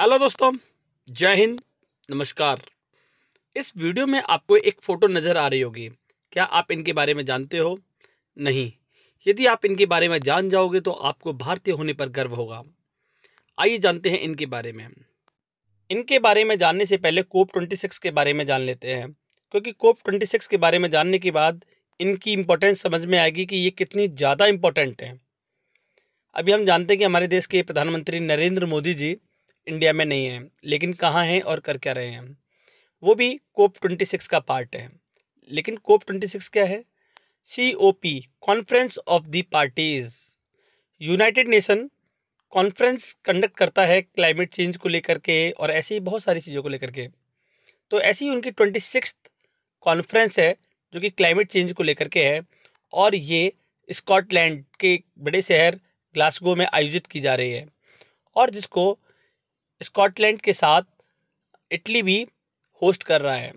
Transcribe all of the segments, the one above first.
hello दोस्तों जय हिंद नमस्कार इस वीडियो में आपको एक फ़ोटो नज़र आ रही होगी क्या आप इनके बारे में जानते हो नहीं यदि आप इनके बारे में जान जाओगे तो आपको भारतीय होने पर गर्व होगा आइए जानते हैं इनके बारे में इनके बारे में जानने से पहले कोप ट्वेंटी सिक्स के बारे में जान लेते हैं क्योंकि कोप ट्वेंटी सिक्स के बारे में जानने के बाद इनकी इम्पोर्टेंस समझ में आएगी कि ये कितनी ज़्यादा इम्पोर्टेंट है अभी हम जानते हैं कि हमारे देश के प्रधानमंत्री नरेंद्र मोदी जी इंडिया में नहीं है लेकिन कहाँ हैं और कर क्या रहे हैं वो भी कोप ट्वेंटी सिक्स का पार्ट है लेकिन कोप ट्वेंटी सिक्स क्या है C O P conference of the parties united nation conference conduct करता है क्लाइमेट चेंज को लेकर के और ऐसी ही बहुत सारी चीज़ों को लेकर के तो ऐसी ही उनकी ट्वेंटी सिक्स कॉन्फ्रेंस है जो कि क्लाइमेट चेंज को लेकर के है और ये स्कॉटलैंड के बड़े शहर ग्लासगो में आयोजित की जा रही है और जिसको स्कॉटलैंड के साथ इटली भी होस्ट कर रहा है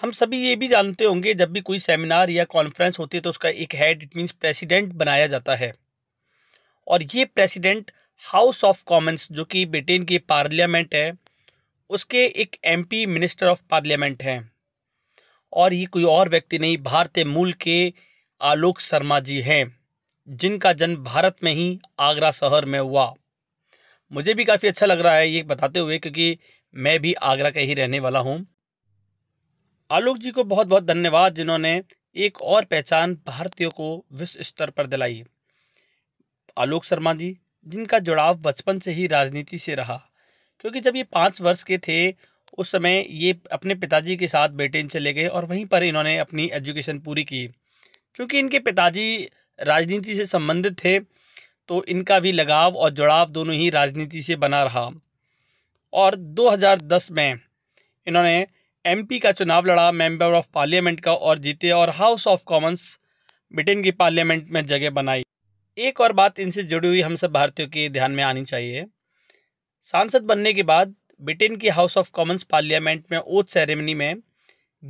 हम सभी ये भी जानते होंगे जब भी कोई सेमिनार या कॉन्फ्रेंस होती है तो उसका एक हेड इट मीन्स प्रेसिडेंट बनाया जाता है और ये प्रेसिडेंट हाउस ऑफ कॉमन्स जो कि ब्रिटेन की पार्लियामेंट है उसके एक एमपी मिनिस्टर ऑफ पार्लियामेंट हैं और ये कोई और व्यक्ति नहीं भारतीय मूल के आलोक शर्मा जी हैं जिनका जन्म भारत में ही आगरा शहर में हुआ मुझे भी काफ़ी अच्छा लग रहा है ये बताते हुए क्योंकि मैं भी आगरा का ही रहने वाला हूँ आलोक जी को बहुत बहुत धन्यवाद जिन्होंने एक और पहचान भारतीयों को विश्व स्तर पर दिलाई आलोक शर्मा जी जिनका जुड़ाव बचपन से ही राजनीति से रहा क्योंकि जब ये पाँच वर्ष के थे उस समय ये अपने पिताजी के साथ ब्रिटेन चले गए और वहीं पर इन्होंने अपनी एजुकेशन पूरी की क्योंकि इनके पिताजी राजनीति से संबंधित थे तो इनका भी लगाव और जुड़ाव दोनों ही राजनीति से बना रहा और 2010 में इन्होंने एमपी का चुनाव लड़ा मेंबर ऑफ पार्लियामेंट का और जीते और हाउस ऑफ कॉमन्स ब्रिटेन की पार्लियामेंट में जगह बनाई एक और बात इनसे जुड़ी हुई हम सब भारतीयों के ध्यान में आनी चाहिए सांसद बनने के बाद ब्रिटेन की हाउस ऑफ कॉमन्स पार्लियामेंट में ओथ सेरेमनी में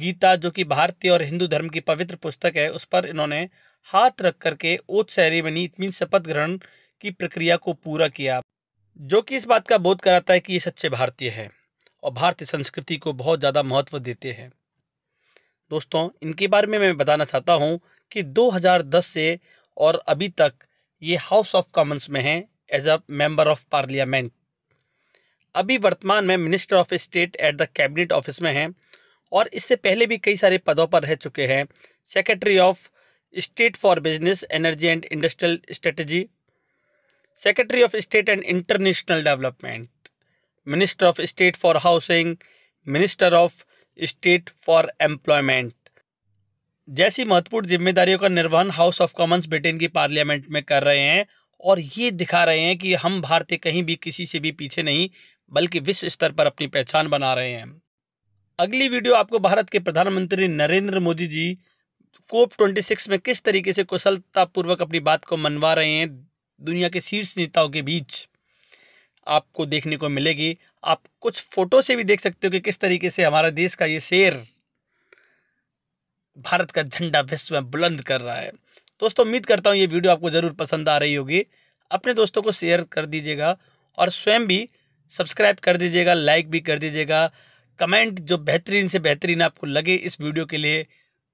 गीता जो कि भारतीय और हिंदू धर्म की पवित्र पुस्तक है उस पर इन्होंने हाथ रख करके ओथ सेरेमनी मीन शपथ ग्रहण की प्रक्रिया को पूरा किया जो कि इस बात का बोध कराता है कि ये सच्चे भारतीय हैं और भारतीय संस्कृति को बहुत ज़्यादा महत्व देते हैं दोस्तों इनके बारे में मैं बताना चाहता हूँ कि 2010 से और अभी तक ये हाउस ऑफ कॉमन्स में हैं as a member of parliament अभी वर्तमान में minister of state at the cabinet office में हैं और इससे पहले भी कई सारे पदों पर रह चुके हैं secretary of state for business energy and industrial strategy secretary of state and international development minister of state for housing minister of state for employment जैसी महत्वपूर्ण जिम्मेदारियों का निर्वहन हाउस ऑफ कॉमन्स ब्रिटेन की पार्लियामेंट में कर रहे हैं और ये दिखा रहे हैं कि हम भारतीय कहीं भी किसी से भी पीछे नहीं बल्कि विश्व स्तर पर अपनी पहचान बना रहे हैं अगली वीडियो आपको भारत के प्रधानमंत्री नरेंद्र मोदी जी कोप 26 में किस तरीके से कुशलतापूर्वक अपनी बात को मनवा रहे हैं दुनिया के शीर्ष नेताओं के बीच आपको देखने को मिलेगी आप कुछ फोटो से भी देख सकते हो कि किस तरीके से हमारा देश का ये शेर भारत का झंडा विश्व में बुलंद कर रहा है दोस्तों उम्मीद करता हूँ ये वीडियो आपको ज़रूर पसंद आ रही होगी अपने दोस्तों को शेयर कर दीजिएगा और स्वयं भी सब्सक्राइब कर दीजिएगा लाइक भी कर दीजिएगा कमेंट जो बेहतरीन से बेहतरीन आपको लगे इस वीडियो के लिए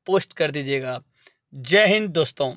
पोस्ट कर दीजिएगा जय हिंद दोस्तों